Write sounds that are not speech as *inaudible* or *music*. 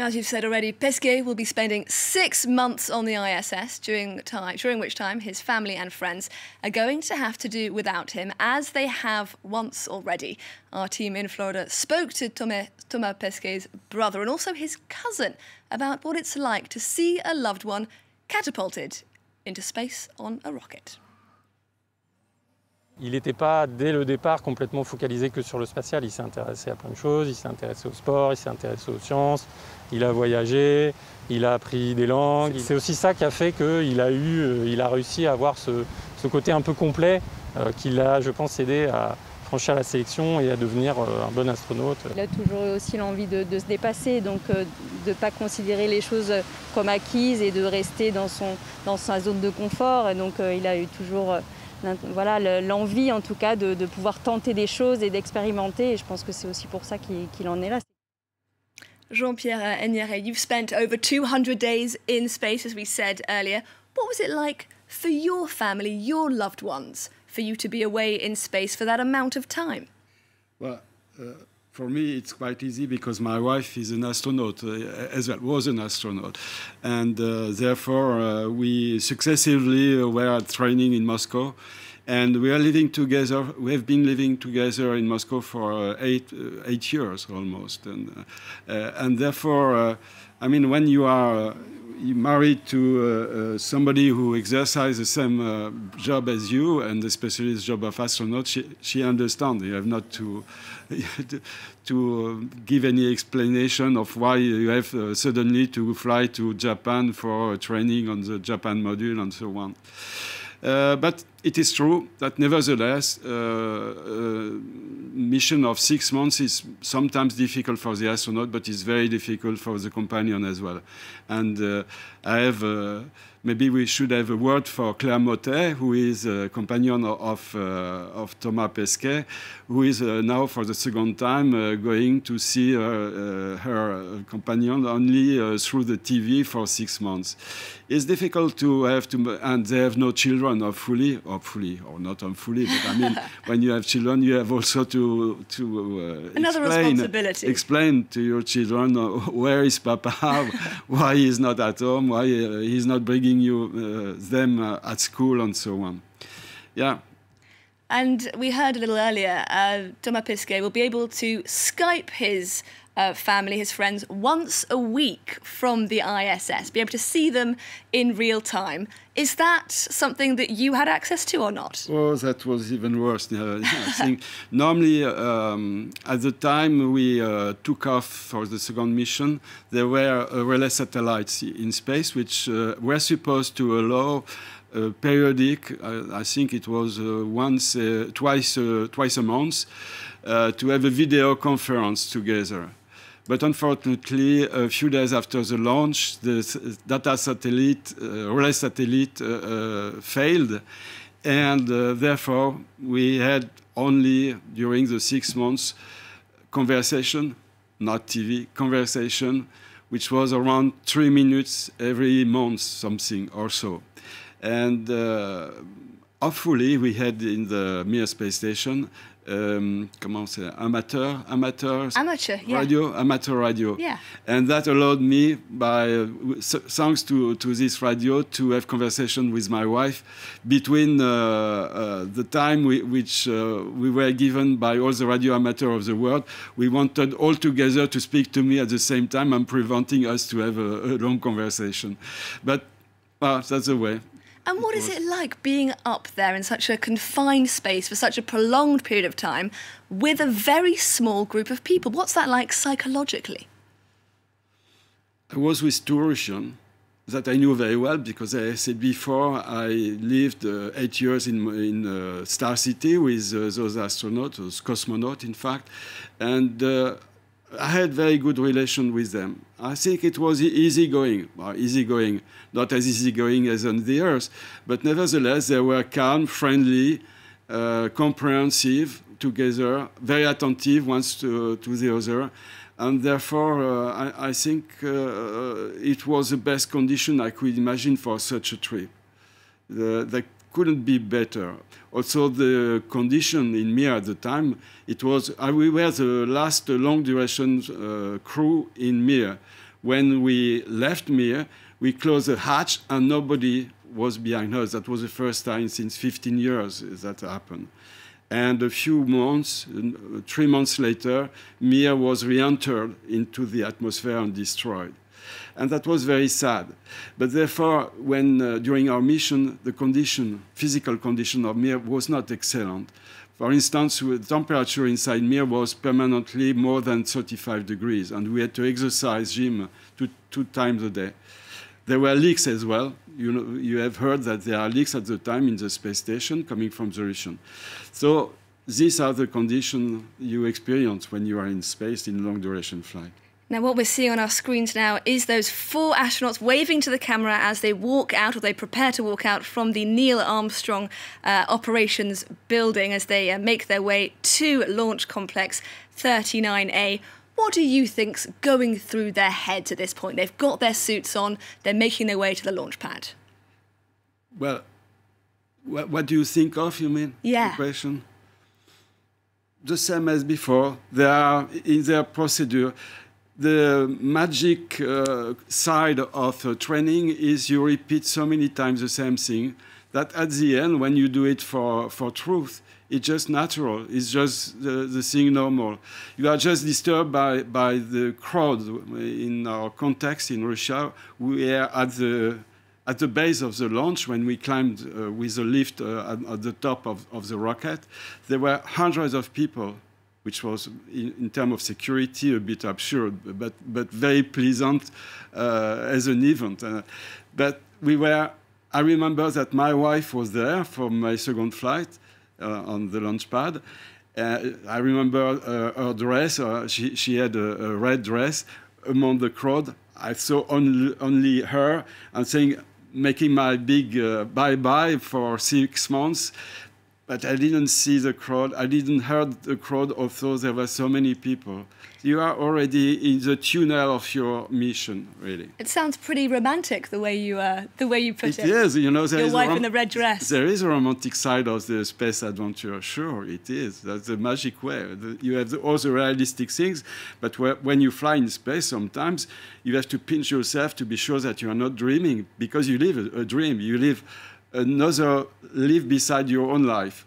Now, as you've said already, Pesquet will be spending six months on the ISS, during, time, during which time his family and friends are going to have to do without him, as they have once already. Our team in Florida spoke to Thomas, Thomas Pesquet's brother and also his cousin about what it's like to see a loved one catapulted into space on a rocket. Il n'était pas dès le départ complètement focalisé que sur le spatial. Il s'est intéressé à plein de choses. Il s'est intéressé au sport, il s'est intéressé aux sciences. Il a voyagé, il a appris des langues. C'est aussi ça qui a fait qu'il a eu, euh, il a réussi à avoir ce, côté un peu complet euh, qui l'a, je pense, aidé à, franchir la sélection et à devenir euh, un bon astronaute. Il a toujours eu aussi l'envie de, de, se dépasser, donc de ne pas considérer les choses comme acquises et de rester dans, son, dans sa zone de confort. donc il a eu toujours voilà, l'envie en tout cas de, de, pouvoir tenter des choses et d'expérimenter. Et je pense que c'est aussi pour ça qu'il qu en est là. Jean-Pierre euh, Enyere, you've spent over 200 days in space, as we said earlier. What was it like for your family, your loved ones, for you to be away in space for that amount of time? Uh, for me, it's quite easy because my wife is an astronaut uh, as well, was an astronaut. And uh, therefore, uh, we successively were training in Moscow. And we are living together, we have been living together in Moscow for uh, eight, eight years almost. And, uh, uh, and therefore, I mean, when you are married to uh, uh, somebody who exercises the same uh, job as you and the specialist job of astronaut, she, she understands. You have not to, *laughs* to uh, give any explanation of why you have uh, suddenly to fly to Japan for training on the Japan module and so on. but it is true that nevertheless, uh, mission of six months is sometimes difficult for the astronaut, but it's very difficult for the companion as well. And uh, I have uh, maybe we should have a word for Claire Motet, who is a companion of, uh, of Thomas Pesquet, who is uh, now for the second time uh, going to see her uh, companion only uh, through the TV for six months. It's difficult to have to, and they have no children, hopefully, hopefully, or not hopefully, but I mean, *laughs* when you have children, you have also to, to uh, Another explain, responsibility. explain to your children *laughs* where is Papa, *laughs* why he's not at home, why he's not bringing you uh, them uh, at school and so on. Yeah, and we heard a little earlier, uh, Thomas will be able to Skype his uh, family, his friends, once a week from the ISS, be able to see them in real time. Is that something that you had access to or not? Oh, that was even worse. Uh, I think *laughs* normally, um, at the time we uh, took off for the second mission, there were uh, relay satellites in space which uh, were supposed to allow uh, periodic. I, uh, I, think it was uh, once, uh, twice, uh, twice a month, to have a video conference together. But unfortunately, a few days after the launch, the data satellite, relay satellite, failed, and therefore we had only during the six months conversation, not TV, conversation, which was around three minutes every month, something or so. And uh, hopefully, we had in the Mir space station. Um, comment say amateur, amateur, amateur, radio, yeah. amateur radio, yeah, and that allowed me, by uh, thanks to to this radio, to have conversation with my wife between uh, uh, the time we, which uh, we were given by all the radio amateur of the world. We wanted all together to speak to me at the same time and preventing us to have a, a long conversation, but ah, that's the way. And what is it like being up there in such a confined space for such a prolonged period of time with a very small group of people? What's that like psychologically? I was with two that I knew very well because, I said before, I lived uh, eight years in, in uh, Star City with uh, those astronauts, those cosmonauts, in fact. And uh, I had very good relation with them. I think it was easygoing, well, going, not as easy going as on the earth, but nevertheless they were calm, friendly, uh, comprehensive together, very attentive once to, to the other, and therefore uh, I, I, think uh, it was the best condition I could imagine for such a trip. The, the couldn't be better. Also, the condition in Mir at the time, it was uh, we were the last long duration uh, crew in Mir. When we left Mir, we closed the hatch and nobody was behind us. That was the first time since 15 years that happened. And a few months, three months later, Mir was re-entered into the atmosphere and destroyed and that was very sad. But therefore, when uh, during our mission, the condition, physical condition of Mir was not excellent. For instance, the temperature inside Mir was permanently more than 35 degrees, and we had to exercise gym two, two times a day. There were leaks as well. You, know, you have heard that there are leaks at the time in the space station coming from the Russian. So these are the conditions you experience when you are in space in long duration flight. Now, what we're seeing on our screens now is those four astronauts waving to the camera as they walk out or they prepare to walk out from the Neil Armstrong uh, Operations Building as they uh, make their way to Launch Complex 39A. What do you think's going through their heads at this point? They've got their suits on, they're making their way to the launch pad. Well, what, what do you think of, you mean? Yeah. The The same as before. They are in their procedure the magic uh, side of uh, training is you repeat so many times the same thing that at the end, when you do it for, for truth, it's just natural. It's just the, the thing normal. You are just disturbed by, by the crowd in our context in Russia. We are at the, at the base of the launch when we climbed uh, with a lift uh, at, at, the top of, of the rocket. There were hundreds of people which was, in, in terms of security, a bit absurd, but, but very pleasant uh, as an event. Uh, but we were, I remember that my wife was there for my second flight uh, on the launch pad. Uh, I remember uh, her dress, she, she had a, a red dress. Among the crowd, I saw only, only her and saying, making my big uh, bye bye for six months but I didn't see the crowd. I didn't hear the crowd, although there were so many people. You are already in the tunnel of your mission, really. It sounds pretty romantic the way you uh, the way you put it. It is, you know, your wife in the red dress. There is a romantic side of the space adventure. Sure, it is. That's the magic way. The, you have the, all the realistic things, but where, when you fly in space, sometimes you have to pinch yourself to be sure that you are not dreaming because you live a, a dream. You live another live beside your own life